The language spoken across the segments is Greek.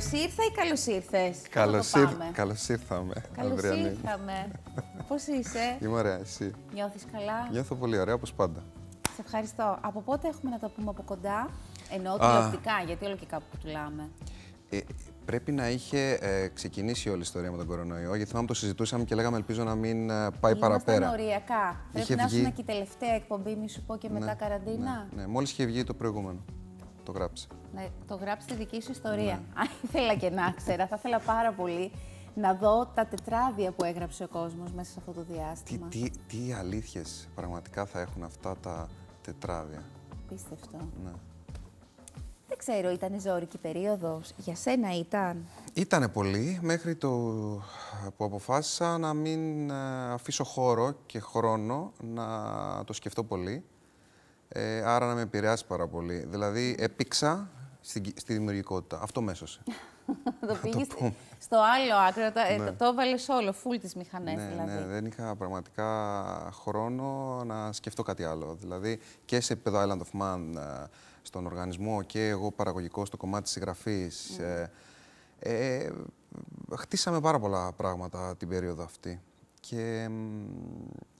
Καλώς ήρθα ή καλώς ήρθες. Καλώ ήρθαμε. Καλώς ήρθαμε. Πώς είσαι. Είμαι ωραία, εσύ. Νιώθεις καλά. Νιώθω πολύ ωραία όπως πάντα. Σε ευχαριστώ. Από πότε έχουμε να τα πούμε από κοντά, ενώ τηλεοπτικά, γιατί όλο και κάπου πουλάμε. Ε, πρέπει να είχε ε, ξεκινήσει όλη η ιστορία με τον κορονοϊό, γιατί θυμάμαι το συζητούσαμε και λέγαμε ελπίζω να μην ε, πάει Είμαστε παραπέρα. Είμαστε νοριακά. πρέπει να και η τελευταία εκπομπή, μη σου πω και ναι, μετά καραντίνα. Ναι, ναι. μόλις είχε βγει το προηγούμενο το γράψει. Να το γράψει τη δική σου ιστορία. Ναι. Αν ήθελα και να ξέρα, θα ήθελα πάρα πολύ να δω τα τετράδια που έγραψε ο κόσμος μέσα σε αυτό το διάστημα. Τι, τι, πραγματικά θα έχουν αυτά τα τετράδια. Πίστευτο. Ναι. Δεν ξέρω, ήταν ζώρικη περίοδος. Για σένα ήταν. Ήτανε πολύ, μέχρι το που αποφάσισα να μην ε, αφήσω χώρο και χρόνο να το σκεφτώ πολύ ε, άρα να με επηρεάσει πάρα πολύ. Δηλαδή, επίξα στη, στη δημιουργικότητα. Αυτό μέσα. το στο άλλο άκρο, το, ε, ναι. το, έβαλες όλο, φουλ τις μηχανές ναι, δηλαδή. Ναι, δεν είχα πραγματικά χρόνο να σκεφτώ κάτι άλλο. Δηλαδή και σε επίπεδο Island of Man, ε, στον οργανισμό και εγώ παραγωγικό στο κομμάτι της συγγραφής, ναι. ε, ε, χτίσαμε πάρα πολλά πράγματα την περίοδο αυτή. Και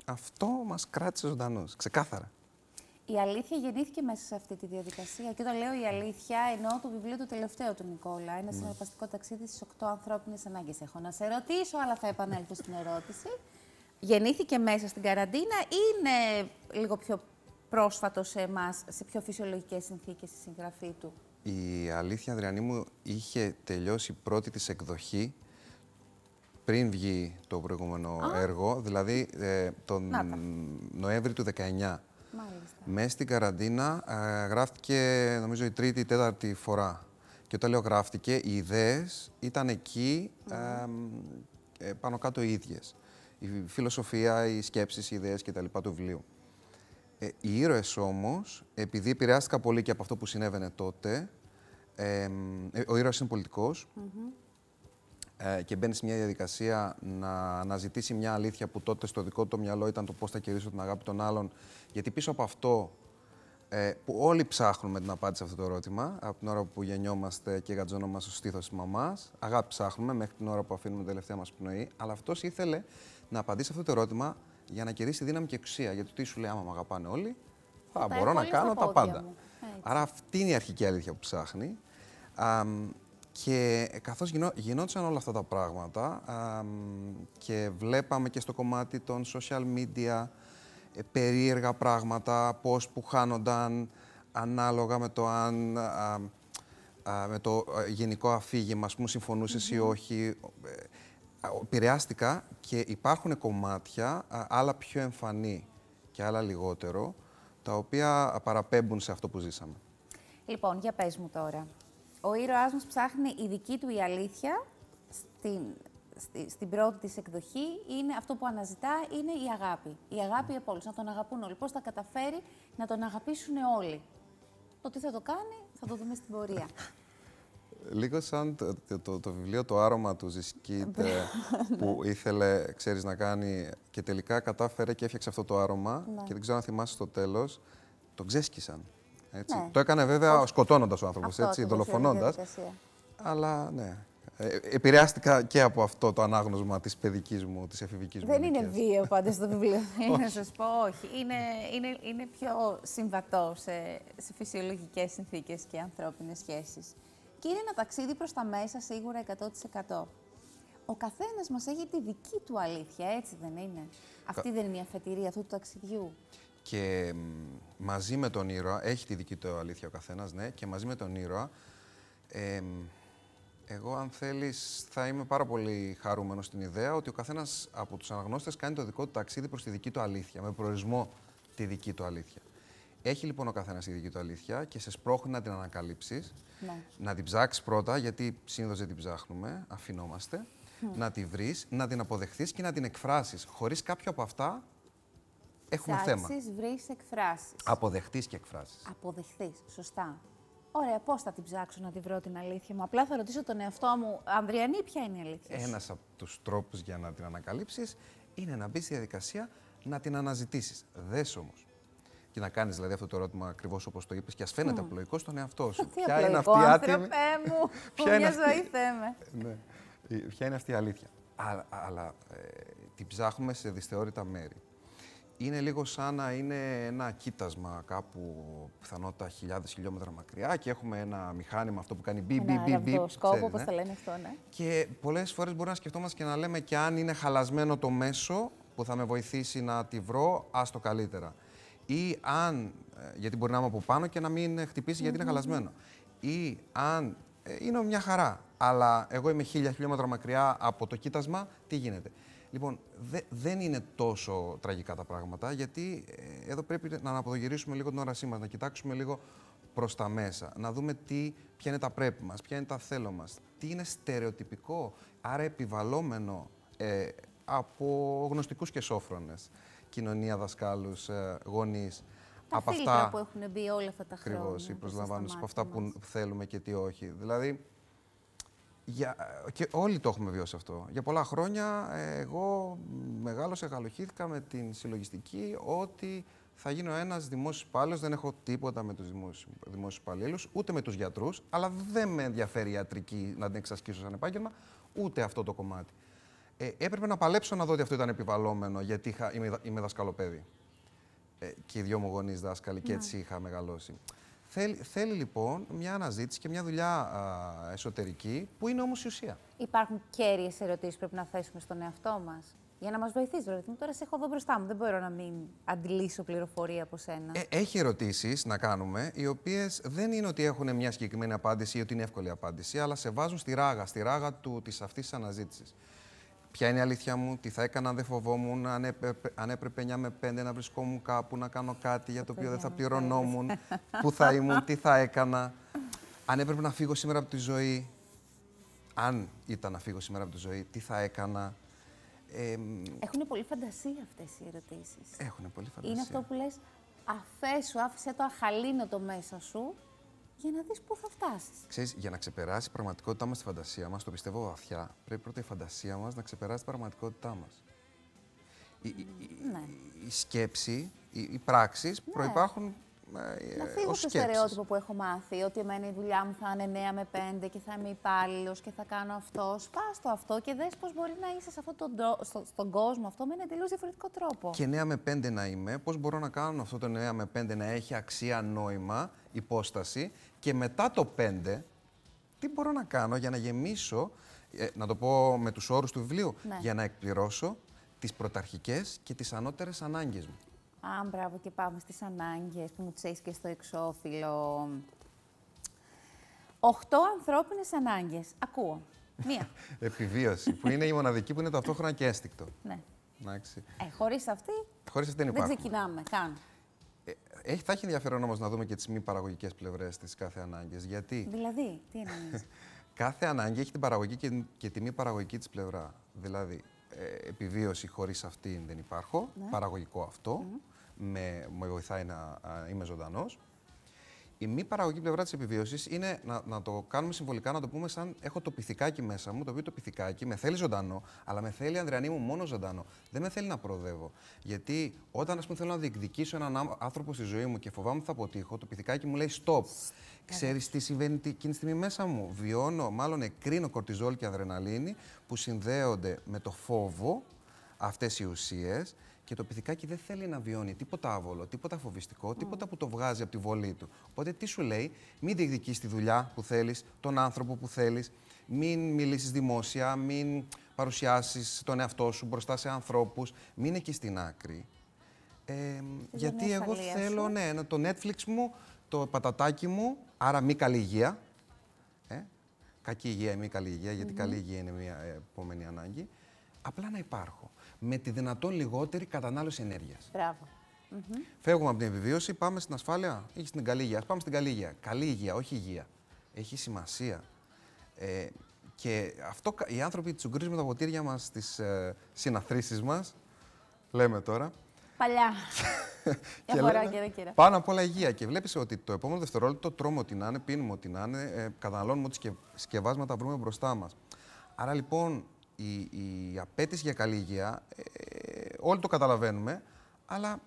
αυτό μας κράτησε ζωντανούς, ξεκάθαρα. Η αλήθεια γεννήθηκε μέσα σε αυτή τη διαδικασία. Και όταν λέω η αλήθεια, εννοώ το βιβλίο του τελευταίου του Νικόλα. Ένα mm. συναρπαστικό ταξίδι στις 8 ανθρώπινες ανάγκες. Έχω να σε ρωτήσω, αλλά θα επανέλθω στην ερώτηση. Γεννήθηκε μέσα στην καραντίνα, είναι λίγο πιο πρόσφατο σε εμάς, σε πιο φυσιολογικές συνθήκες η συγγραφή του. Η αλήθεια, Αδριανή μου, είχε τελειώσει πρώτη της εκδοχή πριν βγει το προηγούμενο έργο, δηλαδή ε, τον Νοέμβρη του 19. Μέσα στην καραντίνα ε, γράφτηκε νομίζω η τρίτη ή τέταρτη φορά. Και όταν λέω γράφτηκε, οι ιδέες ήταν εκεί ε, πάνω κάτω οι ίδιες. Η φιλοσοφία, οι ιδεες ηταν εκει πανω κατω οι ιδέες κτλ. του βιβλίου. Ε, οι ήρωες όμως, επειδή επηρεάστηκα πολύ και από αυτό που συνέβαινε τότε, ε, ο ήρωας είναι πολιτικός, ε, και μπαίνει σε μια διαδικασία να αναζητήσει μια αλήθεια που τότε στο δικό του μυαλό ήταν το πώς θα κερδίσω την αγάπη των άλλων. Γιατί πίσω από αυτό ε, που όλοι ψάχνουμε την απάντηση σε αυτό το ερώτημα, από την ώρα που γεννιόμαστε και γατζόνομαστε στο στήθος της μαμάς, αγάπη ψάχνουμε μέχρι την ώρα που αφήνουμε την τελευταία μας πνοή. Αλλά αυτός ήθελε να απαντήσει σε αυτό το ερώτημα για να κερδίσει δύναμη και εξουσία. Γιατί τι σου λέει, άμα με αγαπάνε όλοι, θα, θα μπορώ να κάνω τα πάντα. Άρα αυτή είναι η αρχική αλήθεια που ψάχνει. Και καθώς γινό, γινόντουσαν όλα αυτά τα πράγματα και βλέπαμε και στο κομμάτι των social media ε, περίεργα πράγματα, πώς που χάνονταν ανάλογα με το αν... με το ε, γενικό αφήγημα, ας πούμε, συμφωνούσες ή όχι. Ε, επηρεάστηκα και υπάρχουν κομμάτια, άλλα πιο εμφανή και άλλα λιγότερο, τα οποία παραπέμπουν σε αυτό που ζήσαμε. Λοιπόν, για πες μου τώρα ο ήρωάς μας ψάχνει η δική του η αλήθεια στην, στη, στην πρώτη της εκδοχή είναι αυτό που αναζητά είναι η αγάπη. Η αγάπη από όλους, να τον αγαπούν όλοι. Πώς θα καταφέρει να τον αγαπήσουν όλοι. Το τι θα το κάνει θα το δούμε στην πορεία. Λίγο σαν το, το, βιβλίο «Το άρωμα» του Ζισκίτ ε, που ναι. ήθελε, ξέρεις, να κάνει και τελικά κατάφερε και έφτιαξε αυτό το αρωμα του ζυσκιτε που ηθελε ξερεις να κανει και τελικα καταφερε και εφτιαξε αυτο το αρωμα και δεν ξέρω αν θυμάσαι στο τέλος, το ξέσκισαν. Έτσι. Ναι. Το έκανε βέβαια σκοτώνοντας ο άνθρωπος, δολοφονώντα. Αλλά ναι. Ε, επηρεάστηκα και από αυτό το ανάγνωσμα της παιδικής μου, της εφηβικής μου. Δεν είναι βίαιο πάντα στο βιβλίο. να σας πω, όχι. Είναι, είναι, είναι πιο συμβατό σε, σε φυσιολογικές συνθήκες και ανθρώπινες σχέσεις. Και είναι ένα ταξίδι προς τα μέσα σίγουρα 100%. Ο καθένας μας έχει τη δική του αλήθεια, έτσι δεν είναι. Αυτή δεν είναι η αφετηρία αυτού του ταξιδιού. Και μαζί με τον ήρωα, έχει τη δική του αλήθεια ο καθένας, ναι, και μαζί με τον ήρωα, ε, εγώ αν θέλεις, θα είμαι πάρα πολύ χαρούμενος στην ιδέα ότι ο καθένας από τους αναγνώστες κάνει το δικό του ταξίδι προς τη δική του αλήθεια, με προορισμό τη δική του αλήθεια. Έχει λοιπόν ο καθένας τη δική του αλήθεια και σε σπρώχνει να την ανακαλύψεις. Ναι. Να την ψάξεις πρώτα, γιατί συνήθως δεν την ψάχνουμε, αφινόμαστε. Ναι. Να τη βρεις, να την αποδεχθείς και να την εκφράσεις. Χωρίς κάποιο από αυτά Έχουμε θέμα. Ψάξεις, βρεις, εκφράσεις. Αποδεχτείς και εκφράσεις. Αποδεχτεί. Σωστά. Ωραία, πώς θα την ψάξω να τη βρω την αλήθεια μου. Απλά θα ρωτήσω τον εαυτό μου, Ανδριανή, ποια είναι η αλήθεια. Ένας από τους τρόπους για να την ανακαλύψεις είναι να μπεις στη διαδικασία να την αναζητήσεις. Δες όμως Και να κάνεις δηλαδή αυτό το ερώτημα ακριβώς όπως το είπες και ας φαίνεται mm. απλοϊκό στον εαυτό σου. Τι ναι. ποια είναι αυτή η αλήθεια μου, που μια ζωή θέμε. ναι. Ποια είναι αυτή η αλήθεια. Αλλά, αλλά ε, την ψάχνουμε σε δυσθεώρητα μέρη είναι λίγο σαν να είναι ένα κοίτασμα κάπου πιθανότητα χιλιάδες χιλιόμετρα μακριά και έχουμε ένα μηχάνημα αυτό που κάνει μπι μπι μπι μπι. σκόπο, όπως ναι. το λένε αυτό, ναι. Και πολλές φορές μπορούμε να σκεφτόμαστε και να λέμε και αν είναι χαλασμένο το μέσο που θα με βοηθήσει να τη βρω, το καλύτερα. Ή αν, ε, γιατί μπορεί να είμαι από πάνω και να μην χτυπήσει γιατί είναι χαλασμένο. Ή αν, ε, είναι μια χαρά, αλλά εγώ είμαι χίλια χιλιόμετρα μακριά από το κοίτασμα, τι γίνεται. Λοιπόν, δεν είναι τόσο τραγικά τα πράγματα, γιατί ε, εδώ πρέπει να αναποδογυρίσουμε λίγο την όρασή μας, να κοιτάξουμε λίγο προς τα μέσα, να δούμε τι, ποια είναι τα πρέπει μας, ποια είναι τα θέλω μας, τι είναι στερεοτυπικό, άρα επιβαλλόμενο ε, από γνωστικούς και σόφρονες, κοινωνία, δασκάλους, ε, γονείς. Τα από αυτά που έχουν μπει όλα αυτά τα χρόνια. Ακριβώς, οι από αυτά που θέλουμε και τι όχι. Δηλαδή, για, και όλοι το έχουμε βιώσει αυτό. Για πολλά χρόνια ε, εγώ μεγάλωσα, γαλοχήθηκα με την συλλογιστική ότι θα γίνω ένας δημόσιος υπάλληλος, δεν έχω τίποτα με τους δημόσιους υπαλλήλους, ούτε με τους γιατρούς, αλλά δεν με ενδιαφέρει η ιατρική να την εξασκήσω σαν επάγγελμα, ούτε αυτό το κομμάτι. Ε, έπρεπε να παλέψω να δω ότι αυτό ήταν επιβαλλόμενο, γιατί είχα, είμαι, είμαι Ε, και οι δυο μου γονείς δάσκαλοι, και ναι. έτσι είχα μεγαλώσει. Θέλει, λοιπόν μια αναζήτηση και μια δουλειά εσωτερική που είναι όμως η ουσία. Υπάρχουν κέρυες ερωτήσεις που πρέπει να θέσουμε στον εαυτό μας. Για να μας βοηθήσει, δηλαδή. Τώρα σε έχω εδώ μπροστά μου. Δεν μπορώ να μην αντιλήσω πληροφορία από σένα. Ε, έχει ερωτήσεις να κάνουμε, οι οποίες δεν είναι ότι έχουν μια συγκεκριμένη απάντηση ή ότι είναι εύκολη απάντηση, αλλά σε βάζουν στη ράγα, στη ράγα της αυτής της αναζήτησης ποια είναι η αλήθεια μου, τι θα έκανα αν δεν φοβόμουν, αν έπρεπε, αν έπρεπε 9 με 5 να βρισκόμουν κάπου, να κάνω κάτι για το οποίο δεν θα πληρωνόμουν, πού θα ήμουν, τι θα έκανα, αν έπρεπε να φύγω σήμερα από τη ζωή, αν ήταν να φύγω σήμερα από τη ζωή, τι θα έκανα. Ε, Έχουν πολύ φαντασία αυτές οι ερωτήσεις. Έχουν πολύ φαντασία. Είναι αυτό που λες, αφέσου, άφησε το αχαλήνο το μέσα σου για να δεις πού θα φτάσεις. Ξέρεις, για να ξεπεράσει η πραγματικότητά μας τη φαντασία μας, το πιστεύω βαθιά, πρέπει πρώτα η φαντασία μας να ξεπεράσει την πραγματικότητά μας. Η, η, ναι. η, η σκέψη, οι πράξεις ναι. προπάρχουν ε, να φύγω το στερεότυπο που έχω μάθει, ότι εμένα η δουλειά μου θα είναι 9 με 5 και θα είμαι υπάλληλος και θα κάνω αυτό. Σπάς το αυτό και δες πώς μπορεί να είσαι σε αυτό τον, στον κόσμο αυτό με ένα εντελώς διαφορετικό τρόπο. Και 9 με 5 να είμαι, πώς μπορώ να κάνω αυτό το 9 με 5 να έχει αξία, νόημα, υπόσταση και μετά το 5, τι μπορώ να κάνω για να γεμίσω, ε, να το πω με τους όρους του βιβλίου, ναι. για να εκπληρώσω τις πρωταρχικές και τις ανώτερες ανάγκες μου. Α, μπράβο και πάμε στις ανάγκες που μου τις και στο εξώφυλλο. Οχτώ ανθρώπινες ανάγκες. Ακούω. Μία. Επιβίωση, που είναι η μοναδική που είναι ταυτόχρονα και έστικτο. Ναι. Εντάξει. Ε, χωρίς αυτή, χωρίς αυτή δεν, δεν ξεκινάμε καν. Ε, έχει, θα έχει ενδιαφέρον όμως να δούμε και τις μη παραγωγικές πλευρές της κάθε ανάγκης. Γιατί. Δηλαδή, τι εννοείς. κάθε ανάγκη έχει την παραγωγική και, και τη μη παραγωγική της πλευρά. Δηλαδή, ε, επιβίωση χωρίς αυτήν δεν υπάρχω. Ναι. Παραγωγικό αυτό με, με βοηθάει να α, είμαι ζωντανός. Η μη παραγωγή πλευρά της επιβίωσης είναι να, να το κάνουμε συμβολικά, να το πούμε σαν έχω το πυθικάκι μέσα μου, το οποίο το πυθικάκι με θέλει ζωντανό, αλλά με θέλει Ανδριανή μου μόνο ζωντανό. Δεν με θέλει να προοδεύω. Γιατί όταν, ας πούμε, θέλω να διεκδικήσω έναν άνθρωπο στη ζωή μου και φοβάμαι ότι θα αποτύχω, το πυθικάκι μου λέει stop. Ξέρει τι συμβαίνει εκείνη τη στιγμή μέσα μου. Βιώνω, μάλλον εκρίνω κορτιζόλ και αδρεναλίνη που συνδέονται με το φόβο αυτές οι ουσίες. Και το πυθικάκι δεν θέλει να βιώνει τίποτα άβολο, τίποτα φοβιστικό, τίποτα mm. που το βγάζει από τη βολή του. Οπότε τι σου λέει, μην διεκδικείς τη δουλειά που θέλεις, τον άνθρωπο που θέλεις, μην μιλήσεις δημόσια, μην παρουσιάσεις τον εαυτό σου μπροστά σε ανθρώπους, μην εκεί στην άκρη. Ε, γιατί εγώ θέλω ναι, ναι, το Netflix μου, το πατατάκι μου, άρα μη καλή υγεία. Ε, κακή υγεία ή μη καλή υγεία, γιατί καλή υγεία είναι μια ε, επόμενη ανάγκη. Απλά να υπάρχω με τη δυνατόν λιγότερη κατανάλωση ενέργειας. Μπράβο. Φεύγουμε από την επιβίωση, πάμε στην ασφάλεια ή στην καλή υγεία. Ας πάμε στην καλή υγεία. Καλή υγεία, όχι υγεία. Έχει σημασία. Ε, και αυτό οι άνθρωποι με τα ποτήρια μας στις ε, συναθρήσεις μας. Λέμε τώρα. Παλιά. και λέμε, κύριε, κύριε. Πάνω απ' όλα υγεία. Και βλέπεις ότι το επόμενο δευτερόλεπτο τρώμε ό,τι να είναι, πίνουμε ό,τι να είναι, ε, καταναλώνουμε ό,τι σκευάσματα βρούμε μπροστά μας. Άρα λοιπόν η, η απέτηση για καλή υγεία, ε, όλοι το καταλαβαίνουμε, αλλά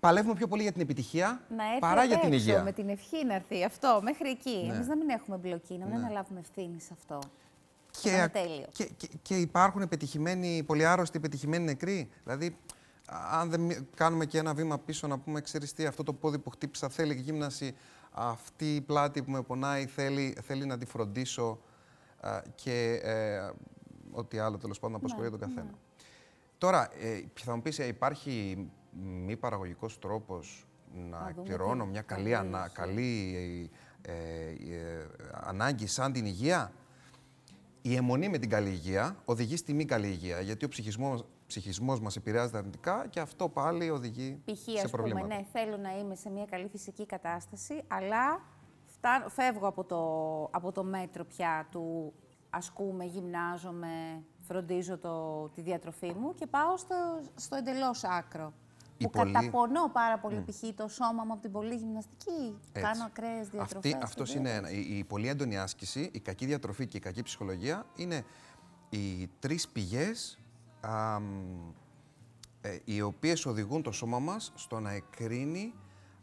παλεύουμε πιο πολύ για την επιτυχία να παρά για την υγεία. Με την ευχή να έρθει αυτό, μέχρι εκεί. Ναι. Εμείς να μην έχουμε μπλοκή, να μην ναι. αναλάβουμε ευθύνη σε αυτό. Και, και, και, και υπάρχουν επιτυχημένοι, πολύ άρρωστοι, επιτυχημένοι νεκροί. Δηλαδή, αν δεν κάνουμε και ένα βήμα πίσω να πούμε, ξέρεις τι, αυτό το πόδι που χτύπησα θέλει γύμναση, αυτή η πλάτη που με πονάει θέλει, θέλει να τη φροντίσω και ε, ό,τι άλλο τέλος πάντων ναι, απασχολεί τον ναι. καθένα. Τώρα, ε, θα μου πεις, ε, υπάρχει μη παραγωγικός τρόπος να εκπληρώνω μια καλή, ανα, καλή ε, ε, ανάγκη σαν την υγεία. Η αιμονή με την καλή υγεία οδηγεί στη μη καλή υγεία, γιατί ο ψυχισμός, ψυχισμός μας επηρεάζεται αρνητικά και αυτό πάλι οδηγεί σε προβλήματα. ναι, θέλω να είμαι σε μια καλή φυσική κατάσταση, αλλά φεύγω από το, από το μέτρο πια του ασκούμε, γυμνάζομαι, φροντίζω το, τη διατροφή μου και πάω στο, στο εντελώς άκρο. που καταπονώ πάρα πολύ mm. το σώμα μου από την πολύ γυμναστική. Έτσι. Κάνω ακραίες διατροφέ. Αυτό είναι Η, η πολύ έντονη άσκηση, η κακή διατροφή και η κακή ψυχολογία είναι οι τρεις πηγές ε, οι οποίες οδηγούν το σώμα μας στο να εκρίνει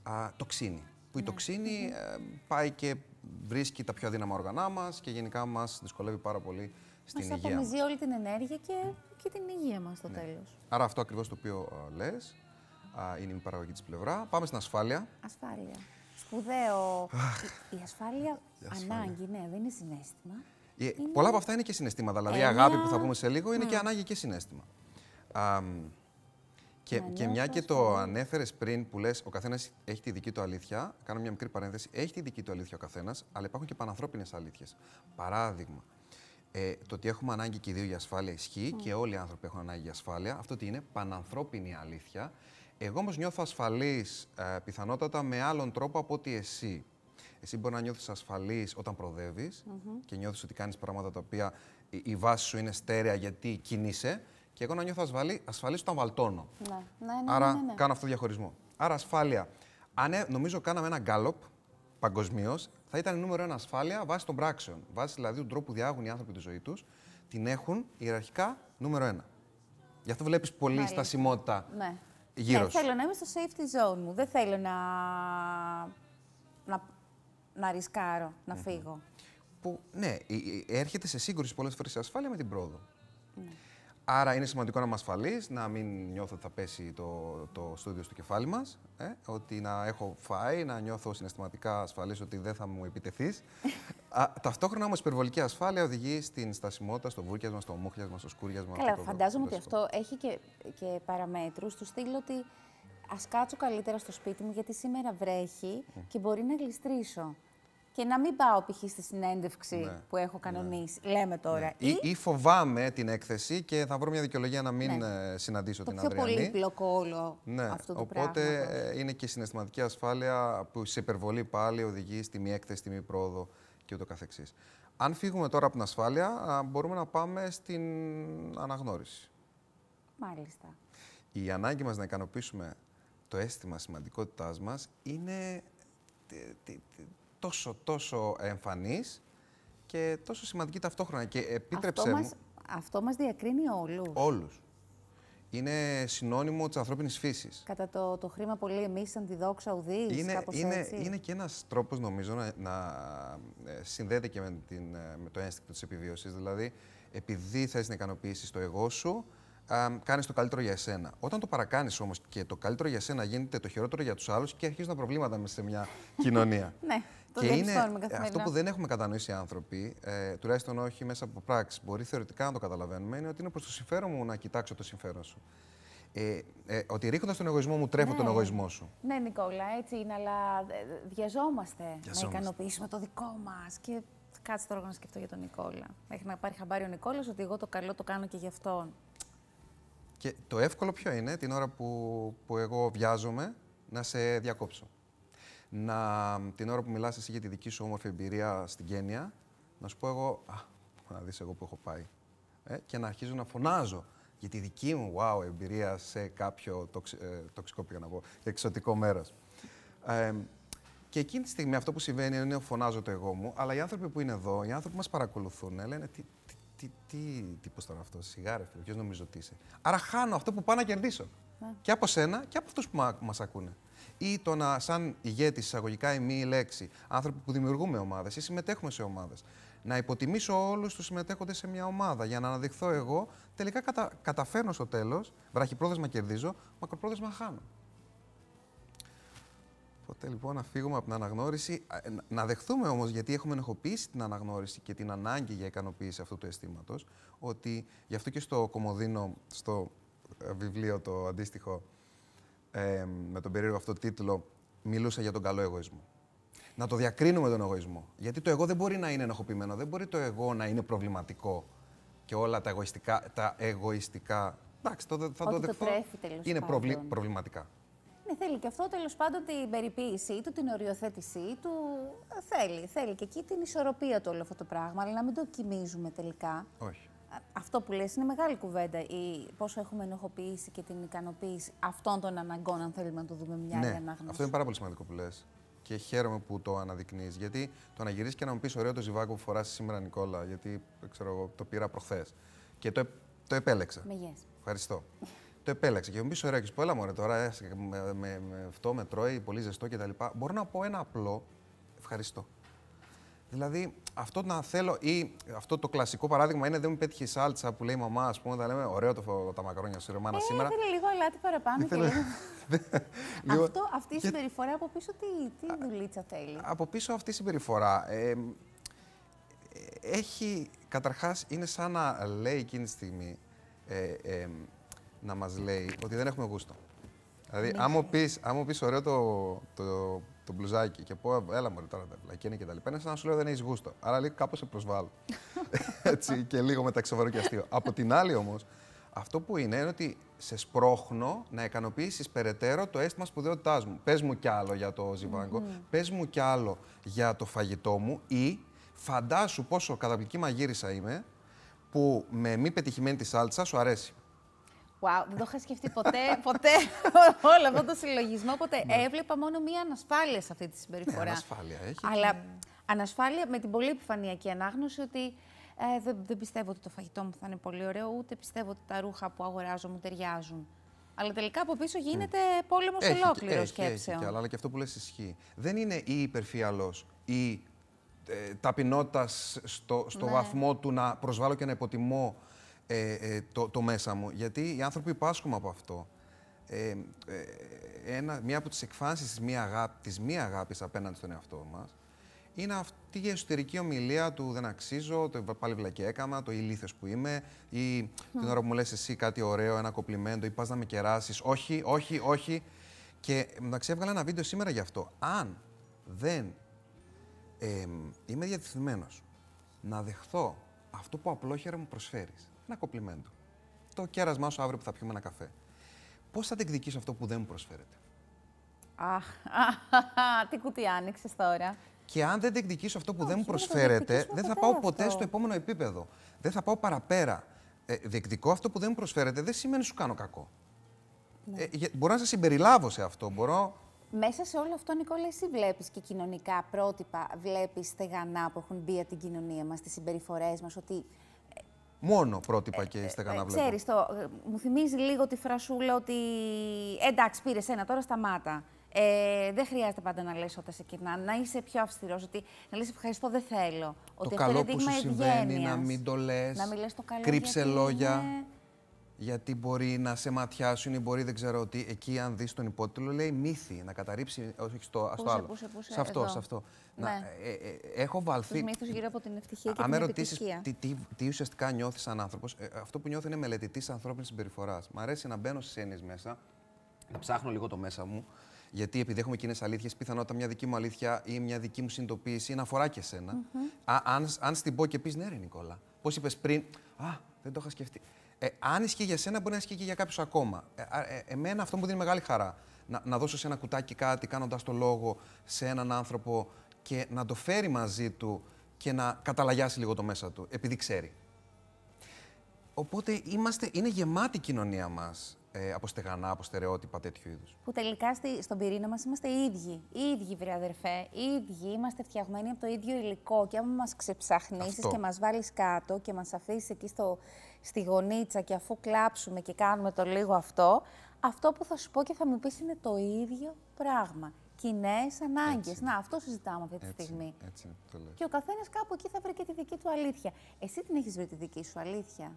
α, τοξίνη. Που η ναι. τοξίνη ε, πάει και βρίσκει τα πιο αδύναμα οργανά μας και γενικά μας δυσκολεύει πάρα πολύ στην μας υγεία. Μα απομυζεί όλη την ενέργεια και, ναι. και την υγεία μας στο ναι. τέλος. Άρα αυτό ακριβώς το οποίο λε είναι η παραγωγή της πλευρά. Πάμε στην ασφάλεια. Ασφάλεια. Σπουδαίο. η, ασφάλεια, ανάγκη, ναι, δεν είναι συνέστημα. Πολλά από αυτά είναι και συναισθήματα. Δηλαδή, η αγάπη που θα πούμε σε λίγο είναι και ναι. ανάγκη και συνέστημα. Και, και μια και το ανέφερες πριν που λες: Ο καθένας έχει τη δική του αλήθεια. Κάνω μια μικρή παρένθεση. Έχει τη δική του αλήθεια ο καθένας, αλλά υπάρχουν και πανανθρώπινες αλήθειες. Παράδειγμα, ε, το ότι έχουμε ανάγκη και οι δύο για ασφάλεια ισχύει ναι. και όλοι οι άνθρωποι έχουν ανάγκη για ασφάλεια. Αυτό ότι είναι, πανανθρώπινη αλήθεια. Εγώ όμως νιώθω ασφαλής ε, πιθανότατα με άλλον τρόπο από ότι εσύ. Εσύ μπορεί να νιώθεις ασφαλής όταν και νιώθεις ότι κάνεις πράγματα τα οποία η, η βάση σου είναι στέρεα γιατί κινείσαι και εγώ να νιώθω ασφαλή, ασφαλή όταν βαλτώνω. Ναι. ναι. Ναι, ναι, Άρα ναι, Άρα ναι, ναι. κάνω αυτό το διαχωρισμό. Άρα ασφάλεια. Αν ε, νομίζω κάναμε ένα γκάλοπ παγκοσμίως, θα ήταν νούμερο ένα ασφάλεια βάσει των πράξεων. Βάσει δηλαδή του τρόπου διάγουν οι άνθρωποι τη ζωή τους, την έχουν ιεραρχικά νούμερο ένα. Γι' αυτό βλέπεις πολύ στασιμότητα ναι. γύρω ναι, Θέλω να είμαι στο safety zone μου. Δεν θέλω να, να, να ρισκάρω, να mm φύγω. Που, ναι, ε, ε, έρχεται σε σύγκρουση πολλές φορές η ασφάλεια με την πρόοδο. Ναι. Άρα είναι σημαντικό να είμαι ασφαλή, να μην νιώθω ότι θα πέσει το, το στούδιο στο κεφάλι μας. Ε, ότι να έχω φάει, να νιώθω συναισθηματικά ασφαλής ότι δεν θα μου επιτεθείς. ταυτόχρονα όμως η υπερβολική ασφάλεια οδηγεί στην στασιμότητα, στο βούρκιασμα, στο μούχλιασμα, στο σκούριασμα. Καλά, φαντάζομαι ότι αυτό έχει και, και παραμέτρους του στείλω ότι ας κάτσω καλύτερα στο σπίτι μου γιατί σήμερα βρέχει και μπορεί να γλιστρήσω και να μην πάω π.χ. στη συνέντευξη ναι, που έχω ναι. κανονίσει. Λέμε ναι. τώρα. Ή... ή... φοβάμαι την έκθεση και θα βρω μια δικαιολογία να μην ε, συναντήσω την Αδριανή. Είναι πιο πολύπλοκο όλο ναι. αυτό το Οπότε, πράγμα. Οπότε είναι και η συναισθηματική ασφάλεια που σε υπερβολή πάλι οδηγεί στη μη έκθεση, στη μη πρόοδο και ούτω καθεξής. Αν φύγουμε τώρα από την ασφάλεια, μπορούμε να πάμε στην αναγνώριση. Μάλιστα. Η ανάγκη μας να ικανοποιήσουμε το αίσθημα σημαντικότητάς μας είναι τόσο τόσο εμφανής και τόσο σημαντική ταυτόχρονα. Και επίτρεψε αυτό μου... Μας, αυτό μας διακρίνει όλους. Όλους. Είναι συνώνυμο της ανθρώπινης φύσης. Κατά το, το χρήμα πολύ εμείς, αντιδόξα, ουδής, είναι, κάπως είναι, είναι και ένας τρόπος, νομίζω, να, να ε, συνδέεται και με, την, ε, με το ένστικτο της επιβίωσης. Δηλαδή, επειδή θες να ικανοποιήσεις το εγώ σου, κάνεις το καλύτερο για εσένα. Όταν το παρακάνεις όμως και το καλύτερο για εσένα γίνεται το χειρότερο για τους άλλους και αρχίζουν τα προβλήματα μέσα σε μια κοινωνία. ναι, το είναι αυτό που δεν έχουμε κατανοήσει οι άνθρωποι, ε, τουλάχιστον όχι μέσα από πράξη, μπορεί θεωρητικά να το καταλαβαίνουμε, είναι ότι είναι προς το συμφέρον μου να κοιτάξω το συμφέρον σου. Ε, ε ότι ρίχνοντας τον εγωισμό μου, τρέφω τον ναι. εγωισμό σου. Ναι, Νικόλα, έτσι είναι, αλλά ε, βιαζόμαστε να ικανοποιήσουμε το δικό μας. Και κάτσε τώρα να σκεφτώ για τον Νικόλα. Μέχρι να πάρει χαμπάρι ο Νικόλας ότι εγώ το καλό το κάνω και γι' αυτόν. Και το εύκολο ποιο είναι, την ώρα που, που εγώ βιάζομαι, να σε διακόψω. Να, την ώρα που μιλάς εσύ για τη δική σου όμορφη εμπειρία στην Κένια, να σου πω εγώ, α, να δεις εγώ που έχω πάει. Ε, και να αρχίζω να φωνάζω για τη δική μου wow, εμπειρία σε κάποιο ε, τοξικό, πήγα να πω, εξωτικό μέρος. Ε, και εκείνη τη στιγμή αυτό που συμβαίνει είναι ότι φωνάζω το εγώ μου, αλλά οι άνθρωποι που είναι εδώ, οι άνθρωποι που μας παρακολουθούν, λένε τι, τι τύπος ήταν αυτός, σιγά ρε φίλε, ποιος νομίζω ότι είσαι. Άρα χάνω αυτό που πάω να κερδίσω. Ναι. Και από σένα και από αυτούς που μα ακούνε. Ή το να, σαν ηγέτης, εισαγωγικά η μη λέξη, άνθρωποι που δημιουργούμε ομάδες ή συμμετέχουμε σε ομάδες, να υποτιμήσω όλους τους συμμετέχοντες σε μια ομάδα για να αναδειχθώ εγώ, τελικά κατα, καταφέρνω στο τέλος, βραχυπρόθεσμα κερδίζω, μακροπρόθεσμα χάνω. Οπότε λοιπόν να φύγουμε από την αναγνώριση, ε, να δεχθούμε όμως γιατί έχουμε ενοχοποιήσει την αναγνώριση και την ανάγκη για ικανοποίηση αυτού του αισθήματος, ότι γι' αυτό και στο Κομοδίνο, στο ε, βιβλίο το αντίστοιχο ε, με τον περίεργο αυτό τίτλο, μιλούσα για τον καλό εγωισμό. Να το διακρίνουμε τον εγωισμό. Γιατί το εγώ δεν μπορεί να είναι ενοχοποιημένο, δεν μπορεί το εγώ να είναι προβληματικό και όλα τα εγωιστικά. Τα εγωιστικά εντάξει, θα το δεχθώ. είναι προβληματικά. Ναι, θέλει και αυτό τέλος πάντων την περιποίησή του, την οριοθέτησή του. Ε, θέλει, θέλει και εκεί την ισορροπία του όλο αυτό το πράγμα, αλλά να μην το κοιμίζουμε τελικά. Όχι. Ε, αυτό που λες είναι μεγάλη κουβέντα, η, πόσο έχουμε ενοχοποιήσει και την ικανοποίηση αυτών των αναγκών, αν θέλουμε να το δούμε μια ναι, ανάγνωση. Αυτό είναι πάρα πολύ σημαντικό που λες και χαίρομαι που το αναδεικνύεις, γιατί το να γυρίσεις και να μου πεις ωραίο το ζιβάκο που φοράς σήμερα Νικόλα, γιατί ε, ξέρω, το πήρα προχθές. και το, το επέλεξα. Με yes. Ευχαριστώ επέλεξε. Και μου πεις: Ωραία, και πολλά μωρέ τώρα. Ε, με, με, με, αυτό με τρώει, πολύ ζεστό κτλ. Μπορώ να πω ένα απλό ευχαριστώ. Δηλαδή, αυτό να θέλω, ή αυτό το κλασικό παράδειγμα είναι δεν μου πέτυχε η σάλτσα που λέει η μαμά, ας πούμε, Τα λέμε ωραίο το, τα μακαρόνια σου, Ρωμάνα ε, σήμερα. Θέλει λίγο αλάτι παραπάνω. και αυτό, αυτή η συμπεριφορά από πίσω τι, τι δουλίτσα θέλει. Από πίσω αυτή η συμπεριφορά. Ε, έχει, καταρχάς, είναι σαν να λέει εκείνη τη στιγμή, ε, ε, να μας λέει ότι δεν έχουμε γούστο. Δηλαδή, ναι. άμα πεις, άμα πεις ωραίο το, το, το μπλουζάκι και πω, έλα μωρέ τώρα τα βλακίνη και τα λοιπά, είναι σαν να σου λέω δεν έχεις γούστο. Άρα λίγο κάπως σε προσβάλλω. Έτσι, και λίγο μεταξύ και αστείο. Από την άλλη όμως, αυτό που είναι είναι ότι σε σπρώχνω να ικανοποιήσεις περαιτέρω το αίσθημα σπουδαιότητάς μου. Πες μου κι άλλο για το ζιβάγκο, mm -hmm. Ναι. πες μου κι άλλο για το φαγητό μου ή φαντάσου πόσο καταπληκτική μαγείρισα είμαι που με μη πετυχημένη τη σάλτσα σου αρέσει. Wow, δεν το είχα σκεφτεί ποτέ, ποτέ όλο αυτό το συλλογισμό. Ποτέ ναι. έβλεπα μόνο μία ανασφάλεια σε αυτή τη συμπεριφορά. Ναι, ανασφάλεια έχει. Αλλά ναι. ανασφάλεια με την πολύ επιφανειακή ανάγνωση ότι ε, δεν, δεν πιστεύω ότι το φαγητό μου θα είναι πολύ ωραίο, ούτε πιστεύω ότι τα ρούχα που αγοράζω μου ταιριάζουν. Αλλά τελικά από πίσω ε, γίνεται mm. πόλεμος ολόκληρο σκέψεων. Έχει, αλλά, αλλά και αυτό που λες ισχύει. Δεν είναι ή υπερφύαλο ή ε, ταπεινότητας στο, στο ναι. βαθμό του να προσβάλλω και να υποτιμώ ε, ε, το, το μέσα μου, γιατί οι άνθρωποι πάσχουν από αυτό. Ε, ε ένα, μία από τις εκφάνσεις της μία, αγάπη, μία αγάπης απέναντι στον εαυτό μας είναι αυτή η εσωτερική ομιλία του «δεν αξίζω», το «πάλι βλακή έκανα», το ηλίθες που είμαι» ή την ώρα που μου λες εσύ κάτι ωραίο, ένα κοπλιμέντο ή πας να με κεράσεις «όχι, όχι, όχι». Και μεταξύ έβγαλα ένα βίντεο σήμερα γι' αυτό. Αν δεν ε, είμαι διατηθειμένος να δεχθώ αυτό που απλόχερα μου προσφέρεις. Ένα κοπλιμέντο. Το κέρασμά σου αύριο που θα πιούμε ένα καφέ. Πώς θα διεκδικήσω αυτό που δεν μου προσφέρεται. Αχ, τι κουτί άνοιξες τώρα. Και αν δεν διεκδικήσω αυτό που δεν μου προσφέρεται, δεν θα πάω ποτέ στο επόμενο επίπεδο. Δεν θα πάω παραπέρα. Ε, διεκδικώ αυτό που δεν μου προσφέρεται δεν σημαίνει σου κάνω κακό. Ναι. Ε, μπορώ να σε συμπεριλάβω σε αυτό. Μπορώ μέσα σε όλο αυτό, Νικόλα, εσύ βλέπεις και κοινωνικά πρότυπα, βλέπεις στεγανά που έχουν μπει από την κοινωνία μας, τις συμπεριφορές μας, ότι... Ε, Μόνο πρότυπα ε, και ε, στεγανά βλέπω. Ξέρεις το, μου θυμίζει λίγο τη φρασούλα ότι εντάξει πήρες ένα, τώρα σταμάτα. Ε, δεν χρειάζεται πάντα να λες όταν σε κοινά, να είσαι πιο αυστηρός, ότι να λες ευχαριστώ δεν θέλω. Το ότι καλό που σου συμβαίνει, να μην το λες, να μην το καλό, κρύψε λόγια γιατί μπορεί να σε ματιάσουν ή μπορεί δεν ξέρω ότι εκεί αν δεις τον υπότιτλο λέει μύθι, να καταρρύψει, όχι στο, άλλο. Πούσε, πούσε, σε αυτό, σε αυτό. Ναι. Να, ε, ε, ε, έχω βαλθεί... Τους γύρω από την ευτυχία και αν την ρωτήσεις τι, τι, τι, ουσιαστικά νιώθεις σαν άνθρωπος, ε, αυτό που νιώθω είναι μελετητής ανθρώπινης συμπεριφοράς. Μ' αρέσει να μπαίνω στις έννοιες μέσα, να ψάχνω λίγο το μέσα μου, γιατί επειδή έχουμε κοινές αλήθειες, πιθανότατα μια δική μου αλήθεια ή μια δική μου συνειδητοποίηση να αφορά και σένα. mm -hmm. Α, αν, αν στην πω και πεις ναι, ρε Νικόλα. Πώς είπες πριν, Α, δεν το είχα σκεφτεί. Ε, αν ισχύει για σένα, μπορεί να ισχύει και για κάποιους ακόμα. Ε, ε, εμένα αυτό μου δίνει μεγάλη χαρά. Να, να δώσω σε ένα κουτάκι κάτι, κάνοντας το λόγο σε έναν άνθρωπο και να το φέρει μαζί του και να καταλαγιάσει λίγο το μέσα του, επειδή ξέρει. Οπότε είμαστε, είναι γεμάτη η κοινωνία μας ε, από στεγανά, από στερεότυπα τέτοιου είδους. Που τελικά στη, στον πυρήνα μας είμαστε οι ίδιοι. Οι ίδιοι, βρε αδερφέ. Οι ίδιοι είμαστε φτιαγμένοι από το ίδιο υλικό. Και άμα μας ξεψαχνίσεις και μας βάλεις κάτω και μας αφήσεις εκεί στο, στη γωνίτσα και αφού κλάψουμε και κάνουμε το λίγο αυτό, αυτό που θα σου πω και θα μου πεις είναι το ίδιο πράγμα. Κοινές ανάγκες. Να, αυτό συζητάμε αυτή τη έτσι, στιγμή. Έτσι, Και ο καθένας κάπου εκεί θα βρει και τη δική του αλήθεια. Εσύ την έχεις βρει τη δική σου αλήθεια.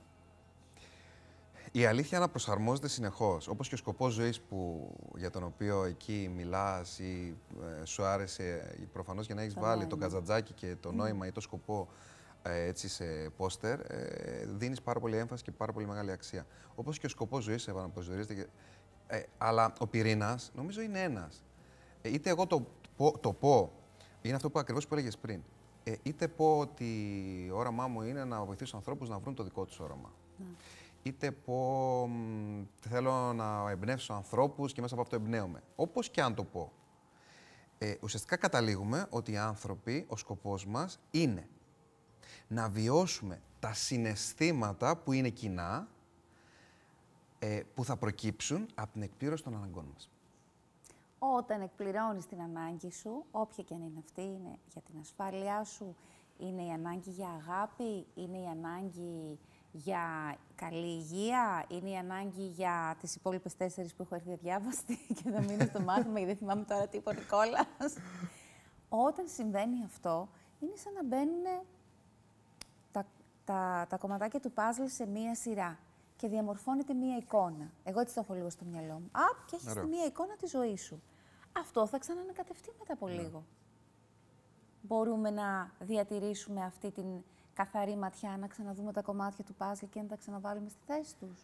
Η αλήθεια να προσαρμόζεται συνεχώς. Όπως και ο σκοπός ζωής για τον οποίο εκεί μιλάς ή ε, σου άρεσε, ε, προφανώς για να έχεις βάλει το καζατζάκι και το νόημα ή το σκοπό ε, έτσι σε πόστερ, ε, δίνεις πάρα πολύ έμφαση και πάρα πολύ μεγάλη αξία. Όπως και ο σκοπός ζωής επαναπροσδιορίζεται. Ε, αλλά ο πυρήνας νομίζω είναι ένας. Ε, είτε εγώ το, το, το πω, είναι αυτό που ακριβώς που έλεγες πριν. είτε πω ότι η όραμά μου είναι να βοηθήσω ανθρώπους να βρουν το δικό τους όραμα. Ναι είτε πω θέλω να εμπνεύσω ανθρώπους και μέσα από αυτό εμπνέομαι. Όπως και αν το πω. Ε, ουσιαστικά καταλήγουμε ότι οι άνθρωποι, ο σκοπός μας είναι να βιώσουμε τα συναισθήματα που είναι κοινά, ε, που θα προκύψουν από την εκπλήρωση των αναγκών μας. Όταν εκπληρώνεις την ανάγκη σου, όποια και αν είναι αυτή, είναι για την ασφάλειά σου, είναι η ανάγκη για αγάπη, είναι η ανάγκη για καλή υγεία, είναι η ανάγκη για τις υπόλοιπες τέσσερις που έχω έρθει αδιάβαστη και να μείνω στο μάθημα, γιατί δεν θυμάμαι τώρα τι είπε ο Νικόλας. Όταν συμβαίνει αυτό, είναι σαν να μπαίνουν τα, τα, τα κομματάκια του παζλ σε μία σειρά και διαμορφώνεται μία εικόνα. Εγώ έτσι το έχω λίγο στο μυαλό μου. Απ, και έχεις μία εικόνα της ζωής σου. Αυτό θα ξανανακατευτεί μετά από ναι. λίγο. Μπορούμε να διατηρήσουμε αυτή την καθαρή ματιά να ξαναδούμε τα κομμάτια του πάζλ και να τα ξαναβάλουμε στη θέση τους.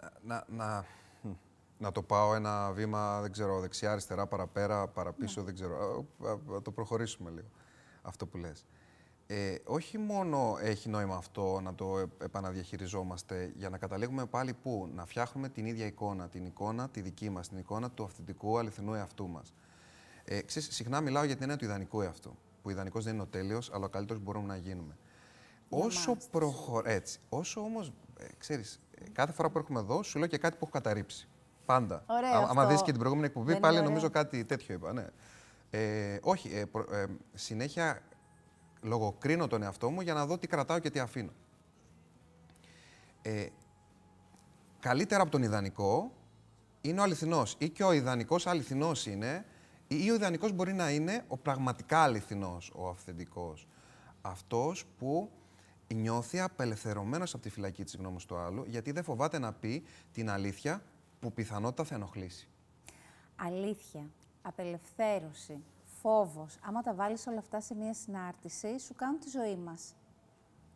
Ε, να, να, να το πάω ένα βήμα, δεν ξέρω, δεξιά, αριστερά, παραπέρα, παραπίσω, ναι. δεν ξέρω. Να ε, ε, το προχωρήσουμε λίγο, αυτό που λες. Ε, όχι μόνο έχει νόημα αυτό να το επαναδιαχειριζόμαστε για να καταλήγουμε πάλι πού, να φτιάχνουμε την ίδια εικόνα, την εικόνα τη δική μας, την εικόνα του αυθεντικού αληθινού εαυτού μας. Ε, ξέρεις, συχνά μιλάω για την έννοια του ιδανικού εαυτού, που ιδανικός δεν είναι ο τέλειος, αλλά ο καλύτερος μπορούμε να γίνουμε. Όσο προχωρά. Όσο όμως. Ε, ξέρεις, ε, κάθε φορά που έρχομαι εδώ, σου λέω και κάτι που έχω καταρρύψει. Πάντα. Αν δεις και την προηγούμενη εκπομπή, πάλι νομίζω κάτι τέτοιο είπα. Ναι. Ε, όχι. Ε, προ, ε, συνέχεια λογοκρίνω τον εαυτό μου για να δω τι κρατάω και τι αφήνω. Ε, καλύτερα από τον ιδανικό είναι ο αληθινός. Ή και ο ιδανικός αληθινός είναι, ή ο ιδανικός μπορεί να είναι ο πραγματικά αληθινός, ο αυθεντικός. Αυτός που νιώθει απελευθερωμένος από τη φυλακή της γνώμης του άλλου, γιατί δεν φοβάται να πει την αλήθεια που πιθανότητα θα ενοχλήσει. Αλήθεια, απελευθέρωση, φόβος. άμα τα βάλεις όλα αυτά σε μία συνάρτηση, σου κάνουν τη ζωή μας.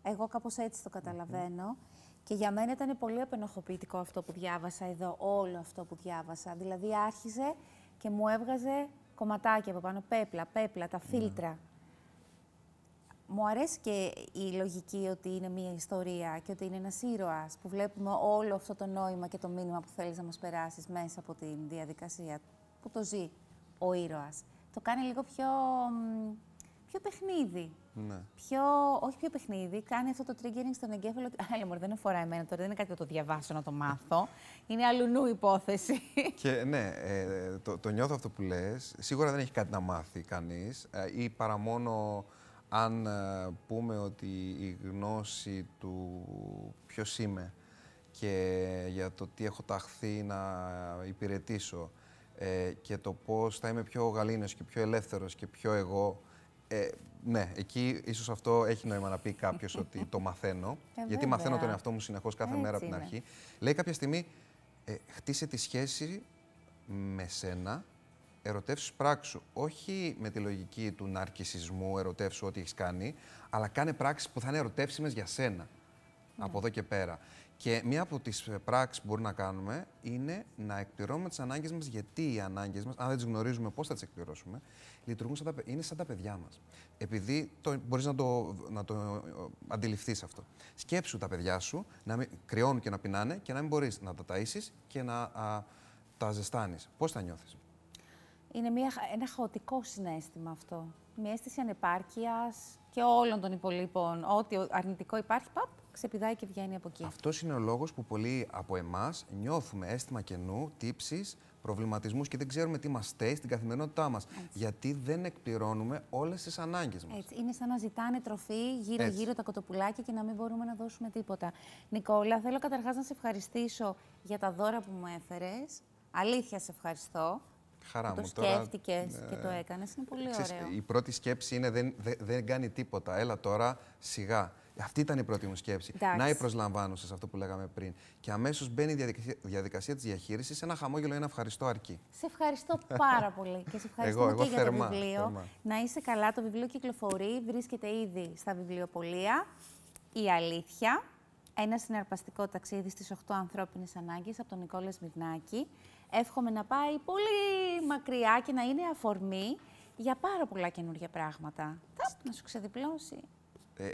Εγώ κάπως έτσι το καταλαβαίνω. Και για μένα ήταν πολύ απενοχοποιητικό αυτό που διάβασα εδώ, όλο αυτό που διάβασα. Δηλαδή άρχιζε και μου έβγαζε κομματάκια από πάνω, πέπλα, πέπλα, τα ναι. φίλτρα μου αρέσει και η λογική ότι είναι μια ιστορία και ότι είναι ένας ήρωας που βλέπουμε όλο αυτό το νόημα και το μήνυμα που θέλεις να μας περάσεις μέσα από τη διαδικασία που το ζει ο ήρωας. Το κάνει λίγο πιο, πιο παιχνίδι. Ναι. Πιο, όχι πιο παιχνίδι, κάνει αυτό το triggering στον εγκέφαλο. Άλλα μου δεν αφορά εμένα τώρα, δεν είναι κάτι που το διαβάσω να το μάθω. Είναι αλουνού υπόθεση. Και ναι, ε, το, το νιώθω αυτό που λες. Σίγουρα δεν έχει κάτι να μάθει κανείς ε, ή παρά μόνο αν ε, πούμε ότι η γνώση του ποιος είμαι και για το τι έχω ταχθεί να υπηρετήσω ε, και το πώς θα είμαι πιο γαλήνιος και πιο ελεύθερος και πιο εγώ, ε, ναι, εκεί ίσως αυτό έχει νόημα να πει κάποιος ότι το μαθαίνω. Ε, γιατί μαθαίνω τον εαυτό μου συνεχώς κάθε μέρα από την αρχή. Λέει κάποια στιγμή, ε, χτίσε τη σχέση με σένα ερωτεύσεις πράξου. Όχι με τη λογική του ναρκισισμού, ερωτεύσου ό,τι έχεις κάνει, αλλά κάνε πράξεις που θα είναι ερωτεύσιμες για σένα. Ναι. Από εδώ και πέρα. Και μία από τις πράξεις που μπορούμε να κάνουμε είναι να εκπληρώνουμε τις ανάγκες μας, γιατί οι ανάγκες μας, αν δεν τις γνωρίζουμε, πώς θα τις εκπληρώσουμε, λειτουργούν σαν τα, είναι σαν τα παιδιά μας. Επειδή μπορείς να το, να το ε, αντιληφθείς αυτό. Σκέψου τα παιδιά σου να μην, κρυώνουν και να πεινάνε και να μην μπορείς να τα τασει και να α, τα ζεστάνεις. Πώς θα νιώθεις. Είναι μια, ένα χαοτικό συνέστημα αυτό. Μια αίσθηση ανεπάρκειας και όλων των υπολείπων. Ό,τι αρνητικό υπάρχει, παπ, ξεπηδάει και βγαίνει από εκεί. Αυτός είναι ο λόγος που πολλοί από εμάς νιώθουμε αίσθημα κενού, τύψη, προβληματισμούς και δεν ξέρουμε τι μας στέει στην καθημερινότητά μας. Γιατί δεν εκπληρώνουμε όλες τις ανάγκες μας. Είναι σαν να ζητάνε τροφή γύρω-γύρω τα κοτοπουλάκια και να μην μπορούμε να δώσουμε τίποτα. Νικόλα, θέλω καταρχάς να σε ευχαριστήσω για τα δώρα που μου έφερες. Αλήθεια, σε ευχαριστώ. Χαρά το μου. Το σκέφτηκες ναι. και το έκανες. Είναι πολύ ξέρεις, ωραίο. Η πρώτη σκέψη είναι δεν, δεν κάνει τίποτα. Έλα τώρα σιγά. Αυτή ήταν η πρώτη μου σκέψη. Εντάξει. Να η σε αυτό που λέγαμε πριν. Και αμέσως μπαίνει η διαδικασία, διαδικασία της διαχείρισης. Ένα χαμόγελο, ένα ευχαριστώ αρκεί. Σε ευχαριστώ πάρα πολύ και σε ευχαριστώ εγώ, και για το βιβλίο. Θερμά. Να είσαι καλά. Το βιβλίο κυκλοφορεί, βρίσκεται ήδη στα βιβλιοπολία. Η αλήθεια. Ένα συναρπαστικό ταξίδι στις 8 ανθρώπινες ανάγκες από τον Νικόλα Μιγνάκη εύχομαι να πάει πολύ μακριά και να είναι αφορμή για πάρα πολλά καινούργια πράγματα. Θα να σου ξεδιπλώσει. Ε,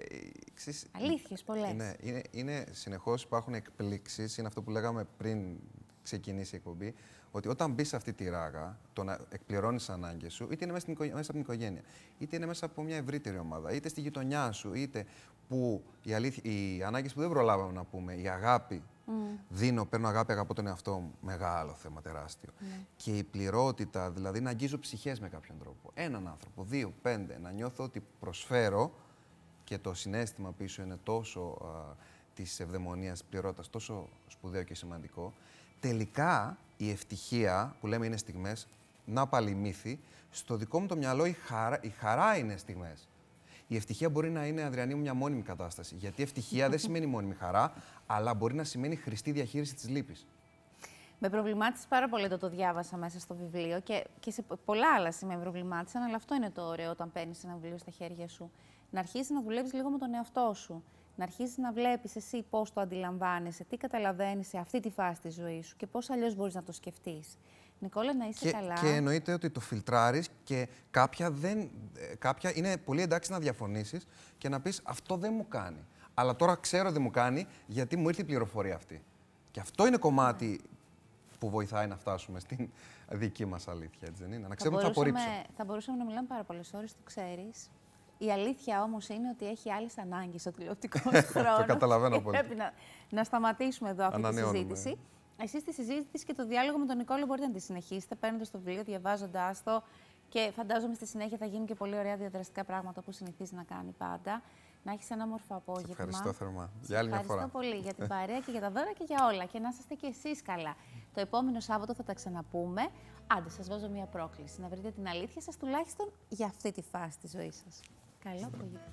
ξείς, Αλήθειες πολλές. Είναι, είναι, είναι, συνεχώς υπάρχουν εκπλήξεις, είναι αυτό που λέγαμε πριν ξεκινήσει η εκπομπή, ότι όταν μπεις σε αυτή τη ράγα, το να εκπληρώνεις τι ανάγκες σου, είτε είναι μέσα, στην μέσα από την οικογένεια, είτε είναι μέσα από μια ευρύτερη ομάδα, είτε στη γειτονιά σου, είτε που οι, οι ανάγκες που δεν προλάβαμε να πούμε, η αγάπη Mm. Δίνω, παίρνω αγάπη, αγαπώ τον εαυτό μου. Μεγάλο θέμα, τεράστιο. Ναι. Και η πληρότητα, δηλαδή να αγγίζω ψυχές με κάποιον τρόπο. Έναν άνθρωπο, δύο, πέντε, να νιώθω ότι προσφέρω και το συνέστημα πίσω είναι τόσο της ευδαιμονίας πληρότητας, τόσο σπουδαίο και σημαντικό. Τελικά η ευτυχία που λέμε είναι στιγμές, να παλιμήθη, στο δικό μου το μυαλό η χαρά, η χαρά είναι στιγμές η ευτυχία μπορεί να είναι, Αδριανή μια μόνιμη κατάσταση. Γιατί ευτυχία δεν σημαίνει μόνιμη χαρά, αλλά μπορεί να σημαίνει χρηστή διαχείριση της λύπης. Με προβλημάτισες πάρα πολύ το το διάβασα μέσα στο βιβλίο και, και σε πολλά άλλα σημεία με προβλημάτισαν, αλλά αυτό είναι το ωραίο όταν παίρνεις ένα βιβλίο στα χέρια σου. Να αρχίσεις να δουλεύεις λίγο με τον εαυτό σου. Να αρχίσεις να βλέπεις εσύ πώς το αντιλαμβάνεσαι, τι καταλαβαίνεις σε αυτή τη φάση της ζωής σου και πώς αλλιώς μπορείς να το σκεφτείς. Νικόλα, να είσαι και, καλά. Και εννοείται ότι το φιλτράρεις και κάποια, δεν, ε, κάποια είναι πολύ εντάξει να διαφωνήσεις και να πεις αυτό δεν μου κάνει. Αλλά τώρα ξέρω δεν μου κάνει γιατί μου ήρθε η πληροφορία αυτή. Και αυτό είναι κομμάτι που βοηθάει να φτάσουμε στην δική μας αλήθεια, έτσι δεν είναι. Να ξέρουμε μπορούσαμε, θα απορρίψω. Θα μπορούσαμε να μιλάμε πάρα πολλές ώρες, το ξέρεις. Η αλήθεια όμως είναι ότι έχει άλλες ανάγκες ο τηλεοπτικό χρόνο. το καταλαβαίνω πολύ. Πρέπει να, να σταματήσουμε εδώ αυτή τη συζήτηση. Εσείς τη συζήτηση και το διάλογο με τον Νικόλο μπορείτε να τη συνεχίσετε παίρνοντας το βιβλίο, διαβάζοντάς το και φαντάζομαι στη συνέχεια θα γίνουν και πολύ ωραία διαδραστικά πράγματα που συνηθίζει να κάνει πάντα. Να έχεις ένα όμορφο απόγευμα. Σε ευχαριστώ θερμά. για άλλη μια φορά. Ευχαριστώ πολύ για την παρέα και για τα δώρα και για όλα. Και να είστε και εσείς καλά. Το επόμενο Σάββατο θα τα ξαναπούμε. Άντε, σας βάζω μια πρόκληση. Να βρείτε την αλήθεια σας τουλάχιστον για αυτή τη φάση της ζωής σας. Καλό απόγευμα.